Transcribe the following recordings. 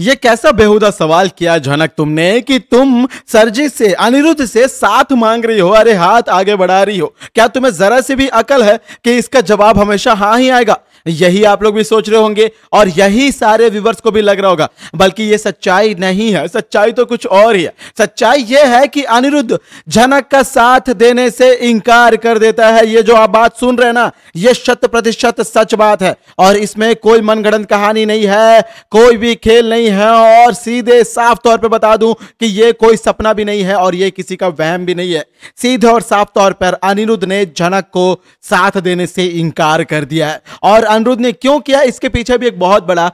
ये कैसा बेहुदा सवाल किया झनक तुमने कि तुम सरजी से अनिरुद्ध से साथ मांग रही हो अरे हाथ आगे बढ़ा रही हो क्या तुम्हें जरा सी भी अकल है कि इसका जवाब हमेशा हाँ ही आएगा यही आप लोग भी सोच रहे होंगे और यही सारे व्यूवर्स को भी लग रहा होगा बल्कि ये सच्चाई नहीं है सच्चाई तो कुछ और ही है सच्चाई ये है कि अनिरुद्ध झनक का साथ देने से इंकार कर देता है ये जो आप बात सुन रहे हैं ना ये शत प्रतिशत सच बात है और इसमें कोई मनगढ़ंत कहानी नहीं है कोई भी खेल नहीं है और सीधे साफ तौर पर बता दूं कि ये कोई सपना भी नहीं है और ये किसी का वहम भी नहीं है सीधे और साफ तौर पर अनिरुद्ध ने झनक को साथ देने से इंकार कर दिया है और अनुरोध ने क्यों किया इसके पीछे भी एक बहुत बड़ा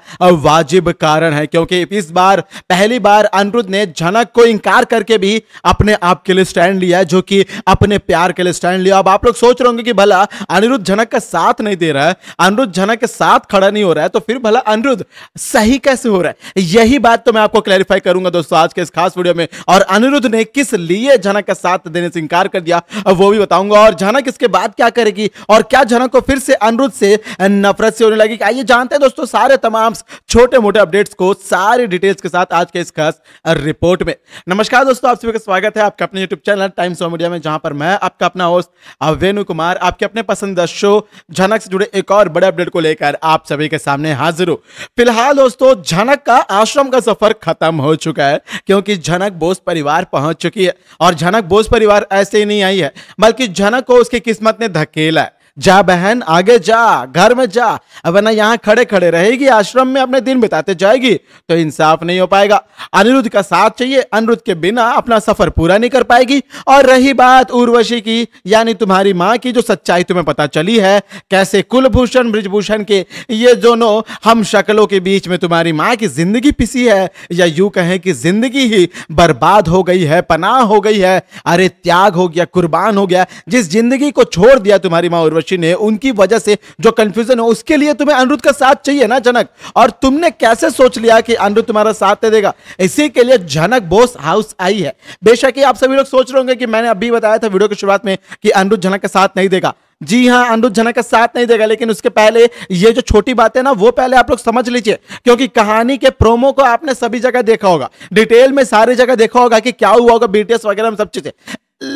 वाजिब कारण है क्योंकि इस बार पहली बार अनिरुद्ध ने झनक को इंकार करके भी अपने आप के लिए स्टैंड लिया जो कि अपने प्यार के लिए स्टैंड लिया अब आप लोग सोच रहे होंगे कि भला अनिरुद्ध झनक का साथ नहीं दे रहा है अनिरुद्ध झनक के साथ खड़ा नहीं हो रहा है तो फिर भला अनिरुद्ध सही कैसे हो रहा है यही बात तो मैं आपको क्लैरिफाई करूंगा दोस्तों आज के इस खास वीडियो में और अनिरुद्ध ने किस लिए झनक का साथ देने से इंकार कर दिया वो भी बताऊंगा और झनक इसके बाद क्या करेगी और क्या झनक को फिर से अनिरुद्ध से न नफरत से होने लगी कि आइए जानते हैं दोस्तों सारे तमाम छोटे मोटे अपडेट्स को सारी डिटेल्स के साथ आज के इस खास रिपोर्ट में नमस्कार दोस्तों आप सभी का स्वागत है आपका अपने YouTube channel Times of Media में जहां पर मैं आपका अपना होस्ट वेणु कुमार आपके अपने पसंदीदा शो झनक से जुड़े एक और बड़े अपडेट को लेकर आप सभी के सामने हाजिर हो फिलहाल दोस्तों झनक का आश्रम का सफर खत्म हो चुका है क्योंकि झनक बोस परिवार पहुंच चुकी है और झनक बोस परिवार ऐसे ही नहीं आई है बल्कि झनक को उसकी किस्मत ने धकेला है जा बहन आगे जा घर में जा अब वरना यहाँ खड़े खड़े रहेगी आश्रम में अपने दिन बिताते जाएगी तो इंसाफ नहीं हो पाएगा अनिरुद्ध का साथ चाहिए अनिरुद्ध के बिना अपना सफर पूरा नहीं कर पाएगी और रही बात उर्वशी की यानी तुम्हारी माँ की जो सच्चाई तुम्हें पता चली है कैसे कुलभूषण ब्रिजभूषण के ये दोनों हम शक्लों के बीच में तुम्हारी माँ की जिंदगी पिसी है या यूं कहें कि जिंदगी ही बर्बाद हो गई है पनाह हो गई है अरे त्याग हो गया कुर्बान हो गया जिस जिंदगी को छोड़ दिया तुम्हारी माँ उर्वशी मशीन है उनकी वजह से जो कंफ्यूजन है उसके लिए तुम्हें अनुरुद्ध का साथ चाहिए ना जनक और तुमने कैसे सोच लिया कि अनुरुद्ध तुम्हारा साथ दे देगा इसी के लिए जनक बोस हाउस आई है बेशक ये आप सभी लोग सोच रहे होंगे कि मैंने अभी बताया था वीडियो की शुरुआत में कि अनुरुद्ध जनक का साथ नहीं देगा जी हाँ अनुरुद्ध जनक का साथ नहीं देगा लेकिन उसके पहले ये जो छोटी बात है ना वो पहले आप लोग समझ लीजिए क्योंकि कहानी के प्रोमो को आपने सभी जगह देखा होगा डिटेल में सारी जगह देखा होगा कि क्या हुआ होगा बीटीएस वगैरह में सब चीजें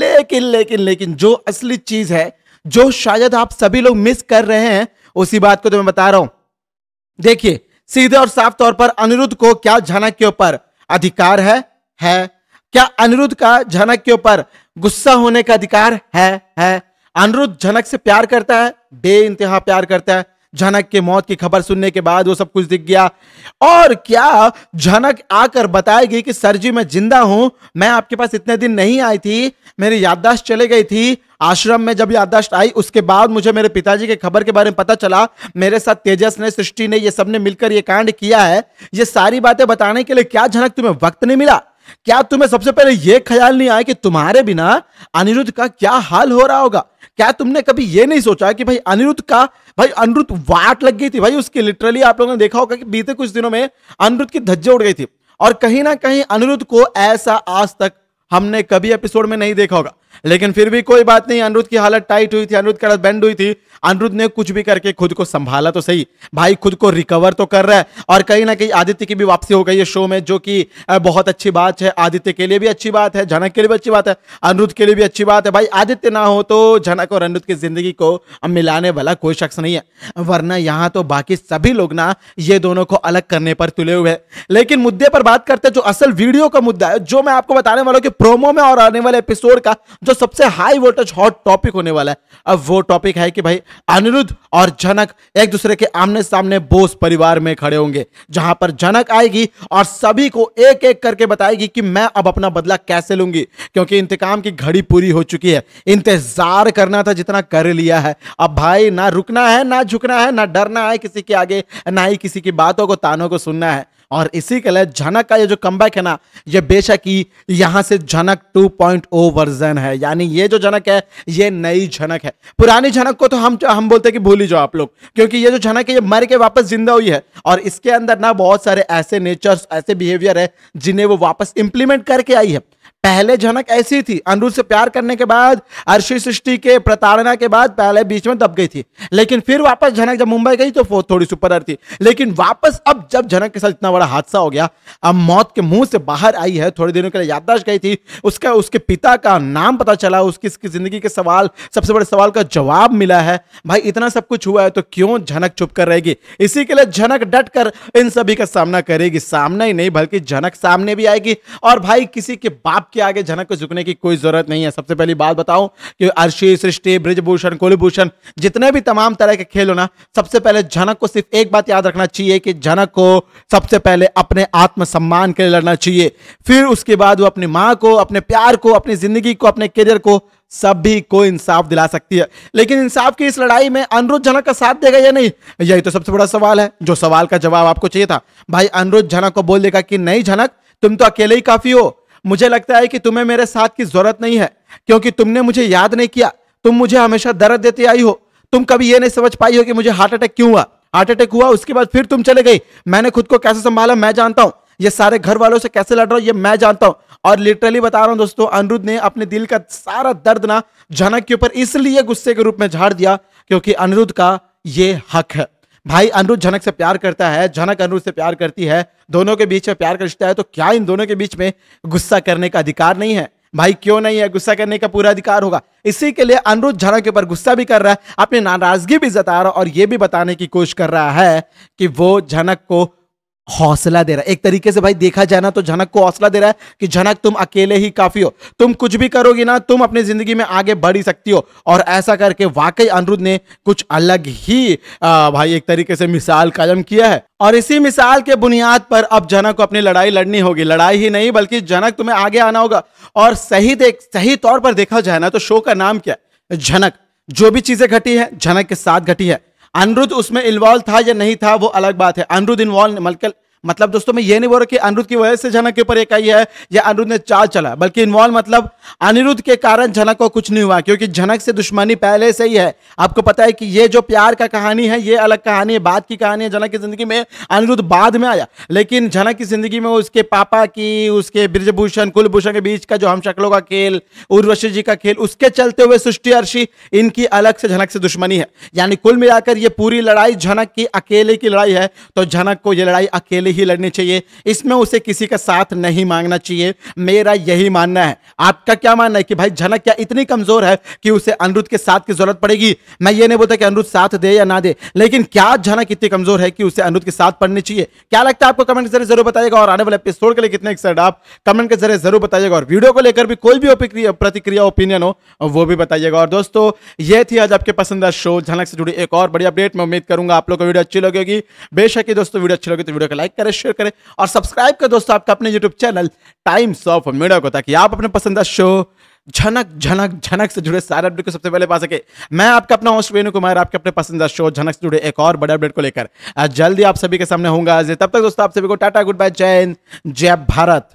लेकिन लेकिन लेकिन जो असली चीज है जो शायद आप सभी लोग मिस कर रहे हैं उसी बात को तो मैं बता रहा हूं देखिए सीधे और साफ तौर पर अनिरुद्ध को क्या झनक के ऊपर अधिकार है है क्या अनिरुद्ध का झनक के ऊपर गुस्सा होने का अधिकार है है अनिरुद्ध झनक से प्यार करता है बे इंतहा प्यार करता है झनक के मौत की खबर सुनने के बाद वो सब कुछ दिख गया और क्या झनक आकर बताएगी कि सर जी मैं जिंदा हूं मैं आपके पास इतने दिन नहीं आई थी मेरी याददाश्त चले गई थी आश्रम में जब याददाश्त आई उसके बाद मुझे मेरे पिताजी के खबर के बारे में पता चला मेरे साथ तेजस ने सृष्टि ने ये सब ने मिलकर ये कांड किया है ये सारी बातें बताने के लिए क्या झनक तुम्हें वक्त नहीं मिला क्या तुम्हें सबसे पहले यह ख्याल नहीं आया कि तुम्हारे बिना अनिरुद्ध का क्या हाल हो रहा होगा क्या तुमने कभी ये नहीं सोचा कि भाई अनिरुद्ध का भाई अनिरुद्ध वाट लग गई थी भाई उसकी लिटरली आप लोगों ने देखा होगा कि बीते कुछ दिनों में अनिरुद्ध की धज्जे उड़ गई थी और कहीं ना कहीं अनिरुद्ध को ऐसा आज तक हमने कभी एपिसोड में नहीं देखा होगा लेकिन फिर भी कोई बात नहीं अनुरुद्ध की हालत टाइट हुई थी अनुरुद की हालत बेंड हुई थी अनिरुद्ध ने कुछ भी करके खुद को संभाला तो सही भाई खुद को रिकवर तो कर रहा है और कहीं ना कहीं आदित्य की भी वापसी हो गई है शो में जो कि बहुत अच्छी बात है आदित्य के लिए भी अच्छी बात है झनक के लिए भी अच्छी बात है अनिरुद्ध के लिए भी अच्छी बात है भाई आदित्य ना हो तो झनक और अनिरुद्ध की जिंदगी को मिलाने वाला कोई शख्स नहीं है वरना यहाँ तो बाकी सभी लोग ना ये दोनों को अलग करने पर तुले हुए लेकिन मुद्दे पर बात करते जो असल वीडियो का मुद्दा है जो मैं आपको बताने वाला हूँ कि प्रोमो में और आने वाले एपिसोड का जो सबसे हाई वोल्टेज हॉट टॉपिक होने वाला है अब वो टॉपिक है कि भाई अनिरुद्ध और जनक एक दूसरे के आमने सामने बोस परिवार में खड़े होंगे जहां पर जनक आएगी और सभी को एक एक करके बताएगी कि मैं अब अपना बदला कैसे लूंगी क्योंकि इंतकाम की घड़ी पूरी हो चुकी है इंतजार करना था जितना कर लिया है अब भाई ना रुकना है ना झुकना है ना डरना है किसी के आगे ना ही किसी की बातों को तानों को सुनना है और इसी के लिए झनक का ये जो कम है ना ये बेशक ही यहाँ से झनक 2.0 वर्जन है यानी ये जो झनक है ये नई झनक है पुरानी झनक को तो हम हम बोलते हैं कि भूल ही जाओ आप लोग क्योंकि ये जो झनक है ये मर के वापस जिंदा हुई है और इसके अंदर ना बहुत सारे ऐसे नेचर्स ऐसे बिहेवियर है जिन्हें वो वापस इंप्लीमेंट करके आई है पहले झनक ऐसी थी अनुरुद्ध से प्यार करने के बाद अर्शी सृष्टि के प्रताड़ना के बाद पहले बीच में दब गई थी लेकिन फिर वापस झनक जब मुंबई गई तो थोड़ी सुपरर थी लेकिन वापस अब जब झनक के साथ इतना बड़ा हादसा हो गया अब मौत के मुंह से बाहर आई है थोड़े दिनों के लिए याददाश्त गई थी उसका उसके पिता का नाम पता चला उसकी उसकी जिंदगी के सवाल सबसे बड़े सवाल का जवाब मिला है भाई इतना सब कुछ हुआ है तो क्यों झनक चुप कर रहेगी इसी के लिए झनक डट कर इन सभी का सामना करेगी सामना ही नहीं बल्कि झनक सामने भी आएगी और भाई किसी के बाप आपके आगे झनक को झुकने की कोई जरूरत नहीं है सबसे पहली बात बताऊं कि अर्शी सृष्टि ब्रिजभूषण कुलभूषण जितने भी तमाम तरह के खेल हो ना सबसे पहले झनक को सिर्फ एक बात याद रखना चाहिए कि झनक को सबसे पहले अपने आत्मसम्मान के लिए लड़ना चाहिए फिर उसके बाद वो अपनी माँ को अपने प्यार को अपनी जिंदगी को अपने करियर को सभी को इंसाफ दिला सकती है लेकिन इंसाफ की इस लड़ाई में अनिरुद्ध झनक का साथ देगा या नहीं यही तो सबसे बड़ा सवाल है जो सवाल का जवाब आपको चाहिए था भाई अनिरुद्ध झनक को बोल देगा कि नहीं झनक तुम तो अकेले ही काफी हो मुझे लगता है कि तुम्हें मेरे साथ की जरूरत नहीं है क्योंकि तुमने मुझे याद नहीं किया तुम मुझे हमेशा दर्द देती आई हो तुम कभी यह नहीं समझ पाई हो कि मुझे हार्ट अटैक क्यों हुआ हार्ट अटैक हुआ उसके बाद फिर तुम चले गई मैंने खुद को कैसे संभाला मैं जानता हूं ये सारे घर वालों से कैसे लड़ रहा हूं ये मैं जानता हूं और लिटरली बता रहा हूं दोस्तों अनिरुद्ध ने अपने दिल का सारा दर्द ना जनक के ऊपर इसलिए गुस्से के रूप में झाड़ दिया क्योंकि अनिरुद्ध का ये हक है भाई अनुरुद्ध झनक से प्यार करता है झनक अनुरुद्ध से प्यार करती है दोनों के बीच में प्यार करता है तो क्या इन दोनों के बीच में गुस्सा करने का अधिकार नहीं है भाई क्यों नहीं है गुस्सा करने का पूरा अधिकार होगा इसी के लिए अनुरुद्ध झनक के ऊपर गुस्सा भी कर रहा है अपनी नाराजगी भी जता रहा है और यह भी बताने की कोशिश कर रहा है कि वो झनक को हौसला दे रहा है एक तरीके से भाई देखा जाए ना तो झनक को हौसला दे रहा है कि झनक तुम अकेले ही काफी हो तुम कुछ भी करोगी ना तुम अपनी जिंदगी में आगे बढ़ ही सकती हो और ऐसा करके वाकई अनुरुद्ध ने कुछ अलग ही आ, भाई एक तरीके से मिसाल कायम किया है और इसी मिसाल के बुनियाद पर अब जनक को अपनी लड़ाई लड़नी होगी लड़ाई ही नहीं बल्कि जनक तुम्हें आगे आना होगा और सही देख सही तौर पर देखा जाए ना तो शो का नाम क्या झनक जो भी चीजें घटी है झनक के साथ घटी है अनिरुद्ध उसमें इन्वॉल्व था या नहीं था वो अलग बात है अनिरुद्ध इन्वॉल्व मतलब मतलब दोस्तों मैं ये नहीं बोल रहा कि अनिरुद्ध की वजह से झनक के ऊपर एक आई है या अनिरुद्ध ने चाल चला बल्कि इन्वॉल्व मतलब अनिरुद्ध के कारण झनक को कुछ नहीं हुआ क्योंकि झनक से दुश्मनी पहले से ही है आपको पता है कि ये जो प्यार का कहानी है ये अलग कहानी है बाद की कहानी है झनक की जिंदगी में अनिरुद्ध बाद में आया लेकिन झनक की जिंदगी में उसके पापा की उसके ब्रजभूषण कुलभूषण के बीच का जो हम शक्लों का खेल उर्वशी जी का खेल उसके चलते हुए सृष्टि अर्षि इनकी अलग से झनक से दुश्मनी है यानी कुल मिलाकर ये पूरी लड़ाई झनक की अकेले की लड़ाई है तो झनक को ये लड़ाई अकेले ही लड़नी चाहिए इसमें उसे किसी का साथ नहीं मांगना चाहिए मेरा यही मानना है आपका क्या मानना है कि भाई झनक क्या इतनी कमजोर है कि उसे अनुरुद्ध के साथ की जरूरत पड़ेगी मैं ये नहीं बोलता कि अनुरुद्ध साथ दे या ना दे लेकिन क्या झनक इतनी कमजोर है कि उसे अनुरुद्ध के साथ पढ़नी चाहिए क्या लगता है आपको कमेंट के जरिए जरूर बताइएगा और आने वाले एपिसोड के लिए कितने एक्साइड आप कमेंट के जरिए जरूर बताइएगा और वीडियो को लेकर भी कोई भी प्रतिक्रिया ओपिनियन हो वो भी बताइएगा और दोस्तों ये थी आज आपके पसंदीदा शो झनक से जुड़ी एक और बड़ी अपडेट मैं उम्मीद करूंगा आप लोग को वीडियो अच्छी लगेगी बेशक दोस्तों वीडियो अच्छी लगे तो वीडियो को लाइक करें शेयर करें और सब्सक्राइब करें दोस्तों आपका अपने YouTube channel Times of Media को ताकि आप अपने पसंदीदा शो झनक झनक झनक से जुड़े सारे अपडेट को सबसे पहले पा सके मैं आपका अपना होस्ट वेणु कुमार आपके अपने पसंदीदा शो झनक से जुड़े एक और बड़े अपडेट को लेकर जल्दी आप सभी के सामने होंगे तब तक दोस्तों आप सभी को टाटा गुड बाय जय जय भारत